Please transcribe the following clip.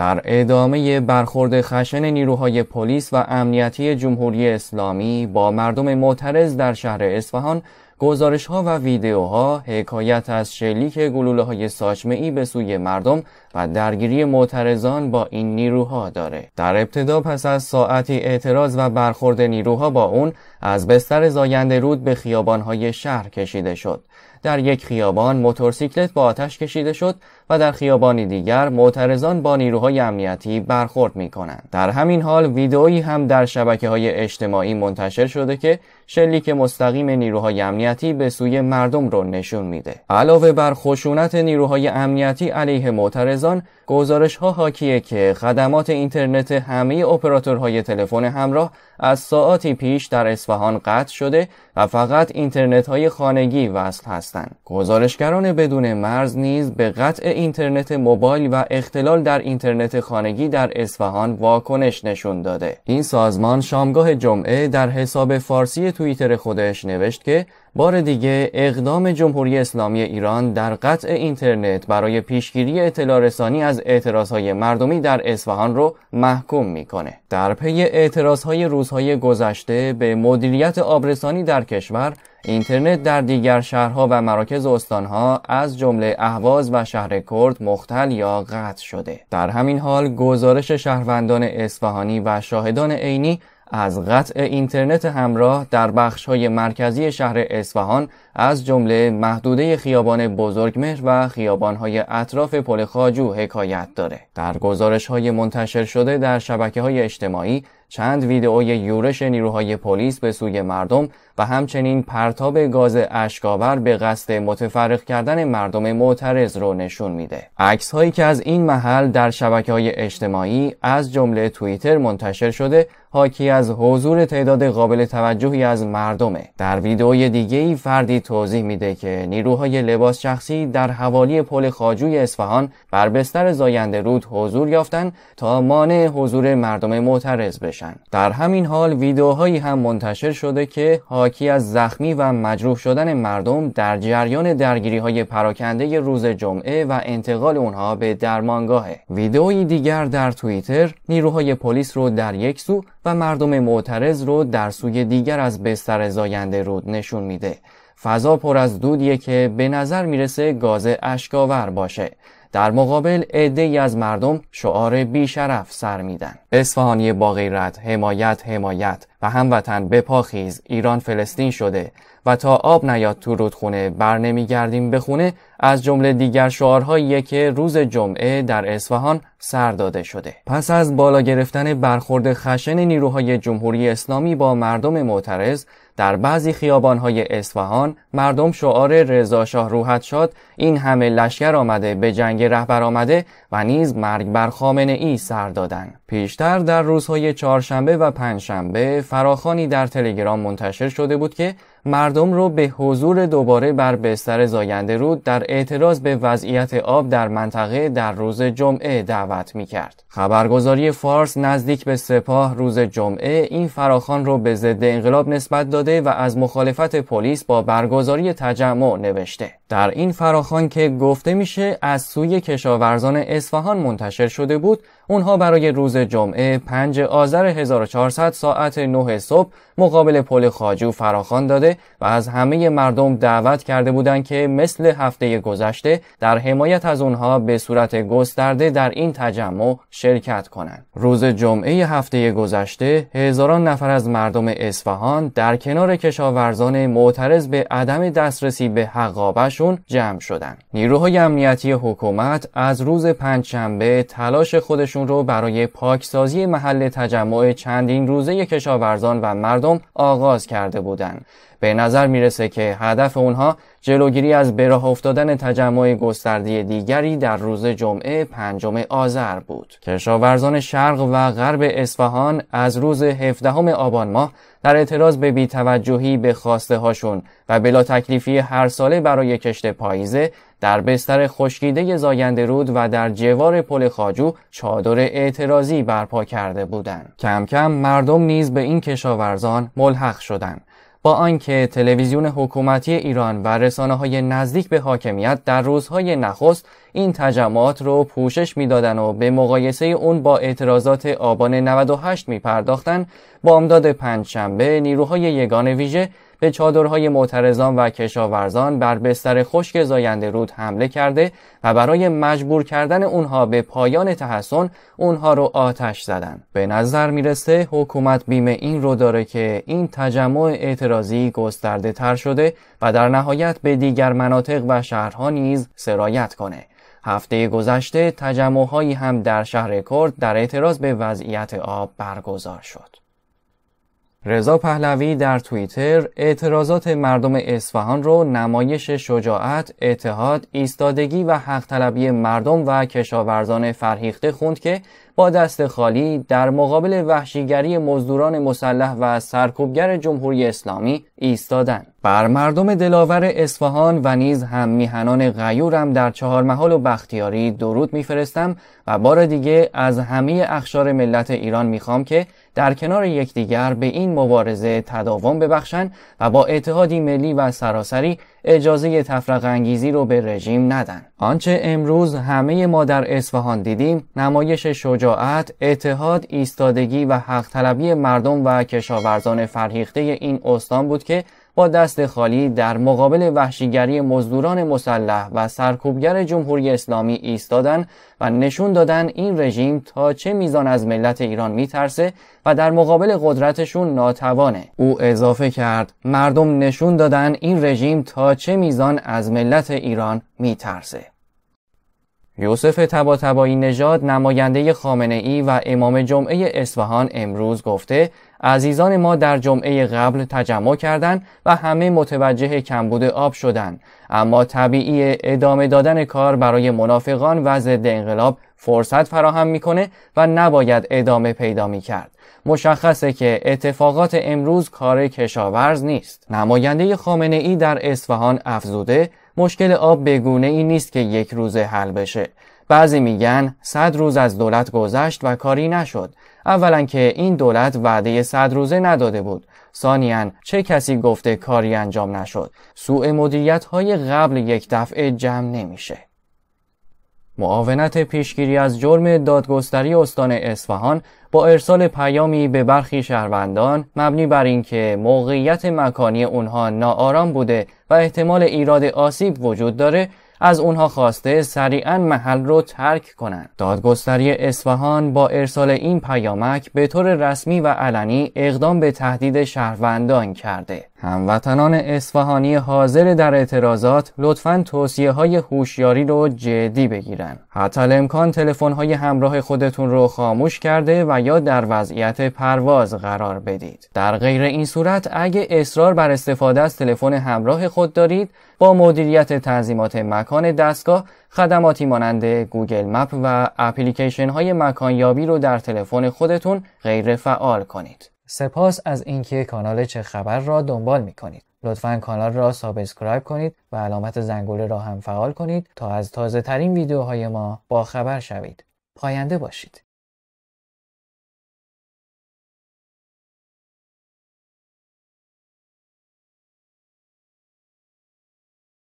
در ادامه برخورد خشن نیروهای پلیس و امنیتی جمهوری اسلامی با مردم معترض در شهر اصفهان گزارش ها و ویدیوها حکایت از شلیک گلوله های ای به سوی مردم و درگیری معترضان با این نیروها داره. در ابتدا پس از ساعتی اعتراض و برخورد نیروها با اون از بستر زاینده رود به خیابان های شهر کشیده شد. در یک خیابان موتورسیکلت با آتش کشیده شد و در خیابانی دیگر معترضان با نیروهای امنیتی برخورد می کنند. در همین حال ویدئویی هم در شبکه های اجتماعی منتشر شده که شلیک مستقیم نیروهای امنیتی به سوی مردم رو نشون میده. علاوه بر خشونت نیروهای امنیتی علیه معترضان گزارش ها حاکیه که خدمات اینترنت همه اپراتورهای تلفن همراه از ساعتی پیش در اصفهان قطع شده و فقط اینترنت های خانگی وصل هستند. گزارشگران بدون مرز نیز به قطع اینترنت موبایل و اختلال در اینترنت خانگی در اصفهان واکنش نشون داده. این سازمان شامگاه جمعه در حساب فارسی توییتر خودش نوشت که بار دیگه اقدام جمهوری اسلامی ایران در قطع اینترنت برای پیشگیری اطلاع رسانی از اعتراضهای مردمی در اصفهان رو محکوم میکنه. در پی اعتراضهای روزهای گذشته به مدیریت آبرسانی در کشور اینترنت در دیگر شهرها و مراکز استانها از جمله اهواز و شهر کرد مختل یا قطع شده. در همین حال گزارش شهروندان اصفهانی و شاهدان عینی از قطع اینترنت همراه در بخش های مرکزی شهر اصفهان از جمله محدوده خیابان بزرگمهر و خیابان های اطراف پل خاجو حکایت داره. در گزارش های منتشر شده در شبکه های اجتماعی چند ویدئوی یورش نیروهای پلیس به سوی مردم و همچنین پرتاب گاز اشکاور به قصد متفرق کردن مردم معترض رو نشون میده. عکس هایی که از این محل در شبکه های اجتماعی از جمله توییتر منتشر شده حاکی از حضور تعداد قابل توجهی از مردمه در ویدئوی دیگه ای فردی توضیح میده که نیروهای لباس شخصی در حوالی پل خاجوی اصفهان بر بستر زاینده رود حضور یافتن تا مانع حضور مردم معترض بشن در همین حال ویدئوهایی هم منتشر شده که حاکی از زخمی و مجروح شدن مردم در جریان درگیری های پراکنده روز جمعه و انتقال اونها به درمانگاهه ویدئوی دیگر در توییتر نیروهای پلیس رو در یک سو و مردم معترض رو در سوی دیگر از بستر زاینده رود نشون میده فضا پر از دودیه که به نظر میرسه گاز اشکاور باشه در مقابل ای از مردم شعار بیشرف سر میدن اصفهانی با غیرت حمایت حمایت و هموطن بپاخیز ایران فلسطین شده و تا آب نیاد تو رودخونه بر نمیگردیم به خونه از جمله دیگر شعارهایی که روز جمعه در اصفهان سر داده شده پس از بالا گرفتن برخورد خشن نیروهای جمهوری اسلامی با مردم معترض در بعضی خیابانهای اصفهان مردم شعار رضا شاه روحت شاد این همه لشکر آمده به جنگ رهبر آمده و نیز مرگ بر خامنه ای سر دادند پیشتر در روزهای چهارشنبه و پنجشنبه فراخانی در تلگرام منتشر شده بود که مردم رو به حضور دوباره بر بستر زاینده رود در اعتراض به وضعیت آب در منطقه در روز جمعه دعوت می کرد. خبرگزاری فارس نزدیک به سپاه روز جمعه این فراخان رو به ضد انقلاب نسبت داده و از مخالفت پلیس با برگزاری تجمع نوشته. در این فراخان که گفته میشه از سوی کشاورزان اصفهان منتشر شده بود، اونها برای روز جمعه 5 آذر 1400 ساعت 9 صبح مقابل پل خاجو فراخان داده و از همه مردم دعوت کرده بودند که مثل هفته گذشته در حمایت از اونها به صورت گسترده در این تجمع شرکت کنند. روز جمعه هفته گذشته هزاران نفر از مردم اصفهان در کنار کشاورزان معترض به عدم دسترسی به حقابشون جمع شدند. نیروهای امنیتی حکومت از روز پنجشنبه تلاش خودشون رو برای پاکسازی محل تجمع چندین روزه کشاورزان و مردم آغاز کرده بودند. به نظر میرسه که هدف اونها جلوگیری از براه افتادن تجمع گسترده دیگری در روز جمعه پنجم آذر بود. کشاورزان شرق و غرب اصفهان از روز 17 آبان ماه در اعتراض به بیتوجهی به خواسته هاشون و بلا تکلیفی هر ساله برای کشت پاییزه در بستر خشکیده زاینده رود و در جوار پل خاجو چادر اعتراضی برپا کرده بودند. کم کم مردم نیز به این کشاورزان ملحق شدند. با آنکه تلویزیون حکومتی ایران و رسانه های نزدیک به حاکمیت در روزهای نخست این تجمعات رو پوشش میدادن و به مقایسه اون با اعتراضات آبان 98 می پرداختن با امداد پنجشنبه نیروهای یگان ویژه به چادرهای معترضان و کشاورزان بر بستر خشک زاینده رود حمله کرده و برای مجبور کردن اونها به پایان تحسن اونها رو آتش زدن به نظر میرسه حکومت بیمه این رو داره که این تجمع اعتراضی گسترده تر شده و در نهایت به دیگر مناطق و شهرها نیز سرایت کنه هفته گذشته تجمعهایی هم در شهر کرد در اعتراض به وضعیت آب برگزار شد رضا پهلوی در توییتر اعتراضات مردم اصفهان رو نمایش شجاعت، اتحاد، ایستادگی و حق طلبی مردم و کشاورزان فرهیخته خوند که با دست خالی در مقابل وحشیگری مزدوران مسلح و سرکوبگر جمهوری اسلامی ایستادن. بر مردم دلاور اصفهان و نیز هم میهنان غیورم در چهار محال و بختیاری درود میفرستم و بار دیگه از همه اخشار ملت ایران میخوام که در کنار یکدیگر به این مبارزه تداوم ببخشند و با اتحادی ملی و سراسری اجازه تفرق انگیزی رو به رژیم ندن آنچه امروز همه ما در اصفهان دیدیم نمایش شجاعت، اتحاد، ایستادگی و حق مردم و کشاورزان فرهیخته این استان بود که با دست خالی در مقابل وحشیگری مزدوران مسلح و سرکوبگر جمهوری اسلامی ایستادن و نشون دادن این رژیم تا چه میزان از ملت ایران میترسه و در مقابل قدرتشون ناتوانه او اضافه کرد مردم نشون دادن این رژیم تا چه میزان از ملت ایران میترسه یوسف تبا تبایی نژاد نماینده خامنه ای و امام جمعه اصفهان امروز گفته عزیزان ما در جمعه قبل تجمع کردند و همه متوجه کمبود آب شدند اما طبیعی ادامه دادن کار برای منافقان و ضد انقلاب فرصت فراهم میکنه و نباید ادامه پیدا میکرد مشخصه که اتفاقات امروز کار کشاورز نیست نماینده خامنه ای در اصفهان افزوده مشکل آب بگونه این نیست که یک روزه حل بشه بعضی میگن صد روز از دولت گذشت و کاری نشد اولا که این دولت وعده صد روزه نداده بود ثانیا چه کسی گفته کاری انجام نشد سوء مدیریت های قبل یک دفعه جمع نمیشه معاونت پیشگیری از جرم دادگستری استان اصفهان با ارسال پیامی به برخی شهروندان مبنی بر اینکه موقعیت مکانی اونها ناآرام بوده و احتمال ایراد آسیب وجود داره از اونها خواسته سریعا محل رو ترک کنند. دادگستری اصفهان با ارسال این پیامک به طور رسمی و علنی اقدام به تهدید شهروندان کرده. هموطنان اصفهانی حاضر در اعتراضات لطفا توصیه های هوشیاری رو جدی بگیرن حتی امکان تلفن های همراه خودتون رو خاموش کرده و یا در وضعیت پرواز قرار بدید در غیر این صورت اگه اصرار بر استفاده از تلفن همراه خود دارید با مدیریت تنظیمات مکان دستگاه خدماتی مانند گوگل مپ و اپلیکیشن های مکانیابی رو در تلفن خودتون غیر فعال کنید سپاس از اینکه کانال چه خبر را دنبال می کنید. لطفا کانال را سابسکرایب کنید و علامت زنگوله را هم فعال کنید تا از تازه ترین ویدیوهای ما با خبر شوید. پاینده باشید.